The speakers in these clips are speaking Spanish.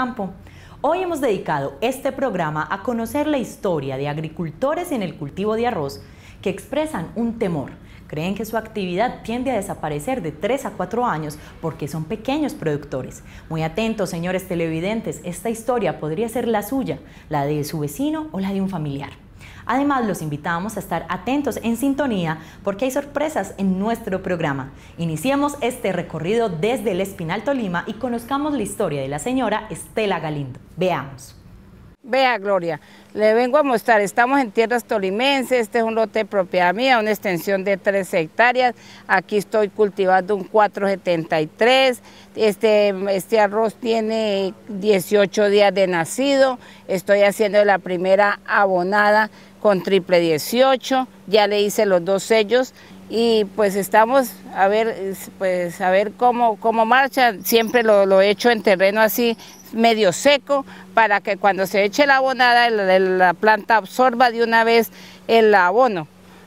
campo. Hoy hemos dedicado este programa a conocer la historia de agricultores en el cultivo de arroz que expresan un temor. Creen que su actividad tiende a desaparecer de 3 a 4 años porque son pequeños productores. Muy atentos, señores televidentes, esta historia podría ser la suya, la de su vecino o la de un familiar. Además, los invitamos a estar atentos en sintonía porque hay sorpresas en nuestro programa. Iniciemos este recorrido desde el Espinal Tolima y conozcamos la historia de la señora Estela Galindo. Veamos. Vea, Gloria, le vengo a mostrar, estamos en tierras tolimenses, este es un lote de propiedad mía, una extensión de 3 hectáreas, aquí estoy cultivando un 473, este, este arroz tiene 18 días de nacido, estoy haciendo la primera abonada con triple 18, ya le hice los dos sellos y pues estamos a ver, pues a ver cómo, cómo marcha, siempre lo, echo he hecho en terreno así medio seco para que cuando se eche la abonada la, planta absorba de una vez el abono.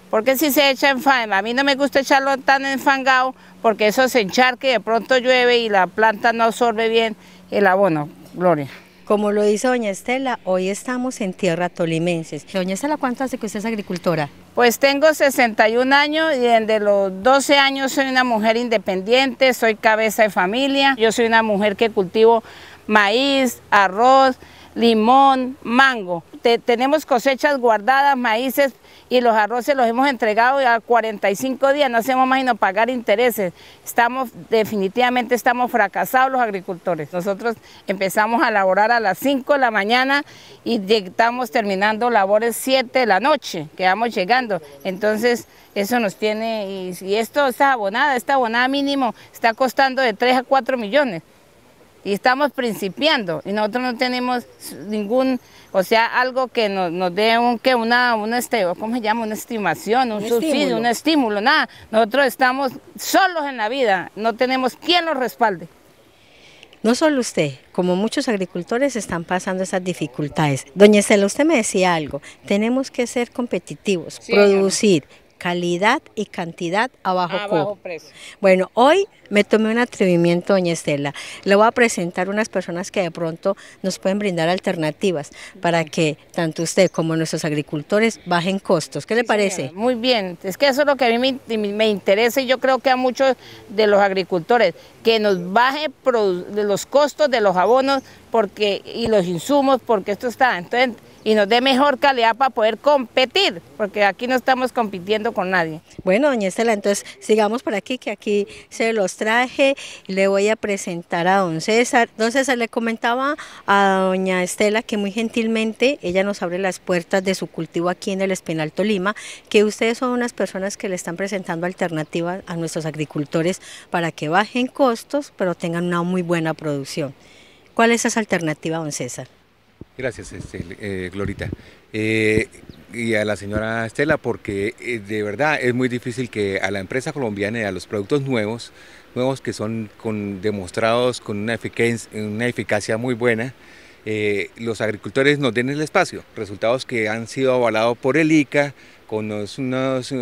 Porque si se echa en fango, a mí no me gusta echarlo tan enfangado porque eso se encharque, de pronto llueve y la planta no absorbe bien el abono, Gloria. Como lo dice doña Estela, hoy estamos en tierra tolimenses. Doña Estela, ¿cuánto hace que usted es agricultora? Pues tengo 61 años y desde los 12 años soy una mujer independiente, soy cabeza de familia. Yo soy una mujer que cultivo maíz, arroz, limón, mango. tenemos cosechas guardadas, maíces y los arroces los hemos entregado a 45 días, no hacemos más sino pagar intereses. Estamos, definitivamente estamos fracasados los agricultores. Nosotros empezamos a laborar a las 5 de la mañana y estamos terminando labores 7 de la noche, quedamos llegando. Entonces eso nos tiene, y, y esto, está abonada, esta abonada mínimo está costando de 3 a 4 millones y estamos principiando y nosotros no tenemos ningún, o sea, algo que nos, dé un, que una, un este, ¿cómo se llama? Una estimación, un, subsidio, un estímulo, nada. Nosotros estamos solos en la vida, no tenemos quien nos respalde. No solo usted, como muchos agricultores están pasando esas dificultades. Doña Estela, usted me decía algo, tenemos que ser competitivos, producir, calidad y cantidad a bajo, precio. Bueno, hoy me tomé un atrevimiento, doña Estela. Le voy a presentar unas personas que de pronto nos pueden brindar alternativas para que tanto usted como nuestros agricultores bajen costos. ¿Qué le parece? Muy bien, es que eso es lo que a mí me, me, interesa y yo creo que a muchos de los agricultores, que nos baje los costos de los abonos porque, y los insumos, porque esto está, entonces, y nos dé mejor calidad para poder competir, porque aquí no estamos compitiendo con nadie. Bueno, doña Estela, entonces sigamos por aquí, que aquí se los traje, le voy a presentar a don César. Don César, le comentaba a doña Estela que muy gentilmente ella nos abre las puertas de su cultivo aquí en el Espinal Tolima, que ustedes son unas personas que le están presentando alternativas a nuestros agricultores para que bajen costos, pero tengan una muy buena producción. ¿Cuál es esa alternativa, don César? Gracias, este, eh, Glorita. Eh, y a la señora Estela, porque eh, de verdad es muy difícil que a la empresa colombiana y a los productos nuevos, nuevos que son demostrados con una eficacia, una eficacia muy buena, los agricultores nos den el espacio. Resultados que han sido avalados por el ICA, con unos,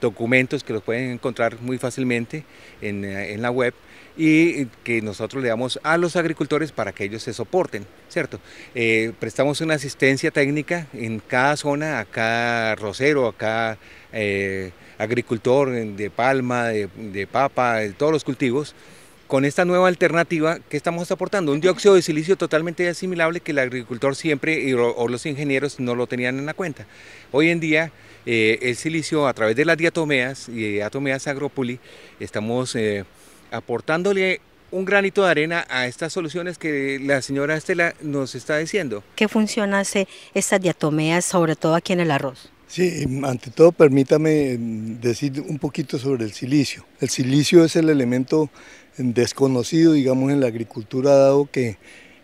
documentos que los pueden encontrar muy fácilmente en la web y eh, que nosotros le damos a los agricultores para que ellos se soporten, ¿cierto? Eh, prestamos una asistencia técnica en cada zona, a cada rosero, a cada eh, agricultor de palma, de, papa, de todos los cultivos, con esta nueva alternativa que estamos aportando, un dióxido de silicio totalmente asimilable que el agricultor siempre o los ingenieros no lo tenían en la cuenta. Hoy en día el silicio a través de las diatomeas y diatomeas agropuli estamos aportándole un granito de arena a estas soluciones que la señora Estela nos está diciendo. ¿Qué hace esta diatomea, sobre todo aquí en el arroz? Sí, ante todo permítame decir un poquito sobre el silicio. El silicio es el elemento desconocido, digamos, en la agricultura, dado que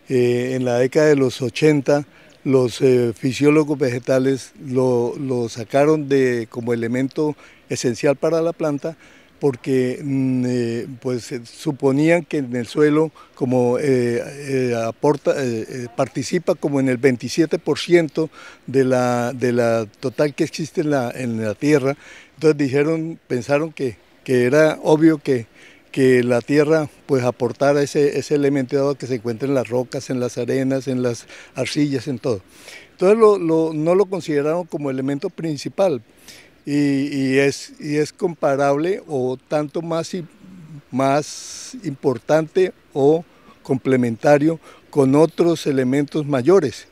eh, en la década de los 80 los eh, fisiólogos vegetales lo, sacaron de, como elemento esencial para la planta, porque mm, eh, pues eh, suponían que en el suelo como eh, aporta, participa como en el 27% de la, de la total que existe en la, en la tierra, entonces dijeron, pensaron que, que era obvio que, que la tierra pues aportara ese, ese elemento que se encuentra en las rocas, en las arenas, en las arcillas, en todo. Entonces no lo consideraron como elemento principal y, es, es comparable o tanto más, más importante o complementario con otros elementos mayores,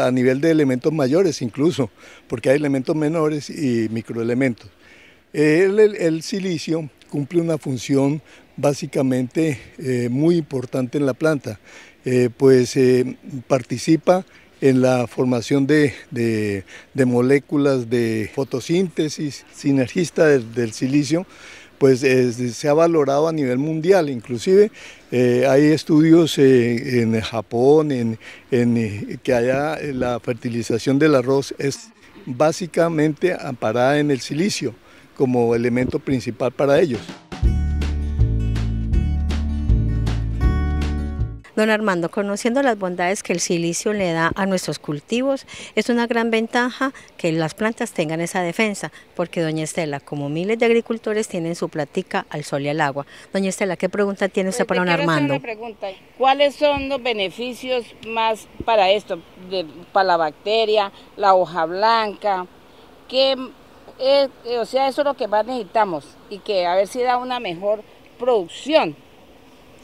a nivel de elementos mayores incluso, porque hay elementos menores y microelementos. El, silicio cumple una función básicamente eh, muy importante en la planta, eh, pues eh, participa en la formación de, moléculas de fotosíntesis sinergista del, silicio, pues se ha valorado a nivel mundial, inclusive eh, hay estudios eh, en Japón, en, eh, que allá la fertilización del arroz es básicamente amparada en el silicio como elemento principal para ellos. Don Armando, conociendo las bondades que el silicio le da a nuestros cultivos, es una gran ventaja que las plantas tengan esa defensa, porque doña Estela, como miles de agricultores, tienen su platica al sol y al agua. Doña Estela, ¿qué pregunta tiene usted pues, para don Armando? ¿Cuáles son los beneficios más para esto, para la bacteria, la hoja blanca? ¿Qué, eh, eh, o sea, eso es lo que más necesitamos y que a ver si da una mejor producción.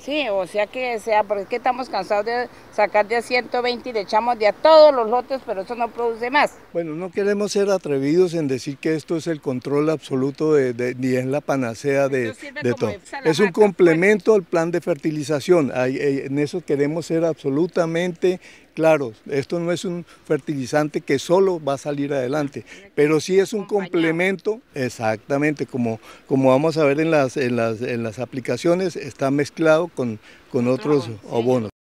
Sí, o sea que sea, porque que estamos cansados de sacar de a 120 y le echamos de a todos los lotes, pero eso no produce más. Bueno, no queremos ser atrevidos en decir que esto es el control absoluto de, ni es la panacea de, de todo. Es un pues. complemento al plan de fertilización. Eh, en eso queremos ser absolutamente Claro, esto no es un fertilizante que solo va a salir adelante, pero sí es un complemento, exactamente, como, como vamos a ver en las, en las, aplicaciones, está mezclado con, con otros obonos.